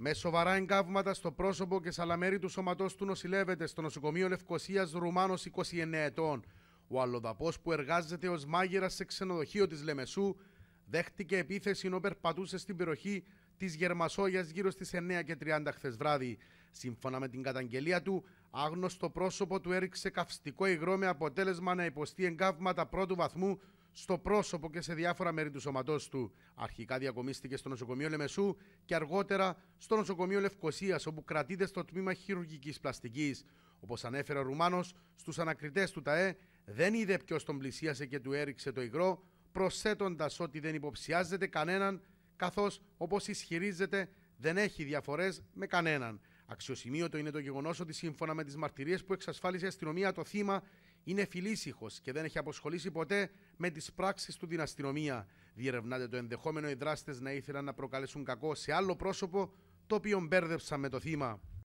Με σοβαρά εγκάβματα στο πρόσωπο και σαλαμέρι του σώματός του νοσηλεύεται στο νοσοκομείο Λευκοσίας Ρουμάνος 29 ετών. Ο αλλοδαπός που εργάζεται ως μάγειρας σε ξενοδοχείο της Λεμεσού δέχτηκε επίθεση ενώ περπατούσε στην περιοχή της Γερμασόγιας γύρω στις 9 και 30 χθες βράδυ. Σύμφωνα με την καταγγελία του, άγνωστο πρόσωπο του έριξε καυστικό υγρό με αποτέλεσμα να υποστεί εγκάβματα πρώτου βαθμού στο πρόσωπο και σε διάφορα μέρη του σώματός του. Αρχικά διακομίστηκε στο νοσοκομείο Λεμεσού και αργότερα στο νοσοκομείο Λευκοσίας, όπου κρατείται στο τμήμα χειρουργικής πλαστικής. Όπως ανέφερε ο Ρουμάνος, στους ανακριτές του ΤΑΕ δεν είδε ποιος τον πλησίασε και του έριξε το υγρό, προσθέτοντας ότι δεν υποψιάζεται κανέναν, καθώς όπως ισχυρίζεται δεν έχει διαφορές με κανέναν. Αξιοσημείωτο είναι το γεγονός ότι σύμφωνα με τις μαρτυρίες που εξασφάλισε η αστυνομία, το θύμα είναι φιλήσυχος και δεν έχει αποσχολήσει ποτέ με τις πράξεις του την αστυνομία. Διερευνάται το ενδεχόμενο οι δράστες να ήθελαν να προκαλέσουν κακό σε άλλο πρόσωπο το οποίο μπέρδεψαν με το θύμα.